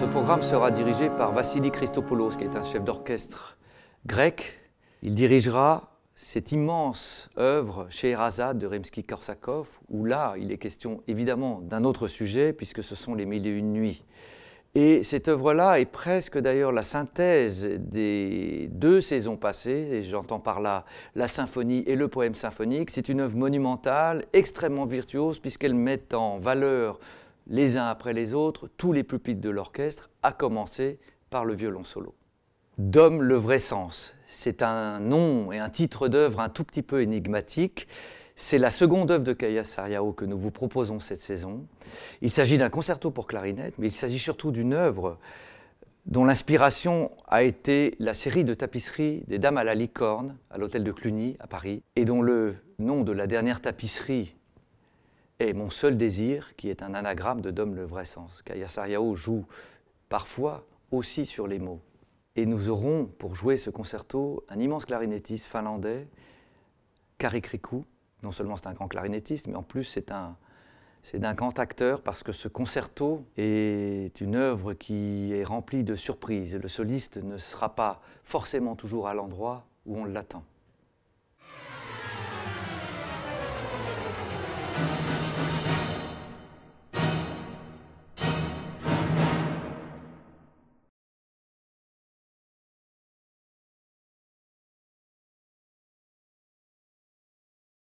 Ce programme sera dirigé par Vassili Christopoulos, qui est un chef d'orchestre grec. Il dirigera cette immense œuvre Scheherazade de Rimsky-Korsakov, où là, il est question évidemment d'un autre sujet, puisque ce sont les mille et une nuits. Et cette œuvre-là est presque d'ailleurs la synthèse des deux saisons passées, et j'entends par là la symphonie et le poème symphonique. C'est une œuvre monumentale, extrêmement virtuose, puisqu'elle met en valeur les uns après les autres, tous les pupitres de l'orchestre, à commencer par le violon solo. Dom le vrai sens, c'est un nom et un titre d'œuvre un tout petit peu énigmatique. C'est la seconde œuvre de Kaya Sariao que nous vous proposons cette saison. Il s'agit d'un concerto pour clarinette, mais il s'agit surtout d'une œuvre dont l'inspiration a été la série de tapisseries des Dames à la Licorne à l'hôtel de Cluny à Paris, et dont le nom de la dernière tapisserie et mon seul désir, qui est un anagramme de Dom le vrai sens. sariao joue parfois aussi sur les mots. Et nous aurons, pour jouer ce concerto, un immense clarinettiste finlandais, Kari Krikou, Non seulement c'est un grand clarinettiste, mais en plus c'est un, c'est d'un grand acteur parce que ce concerto est une œuvre qui est remplie de surprises. Le soliste ne sera pas forcément toujours à l'endroit où on l'attend.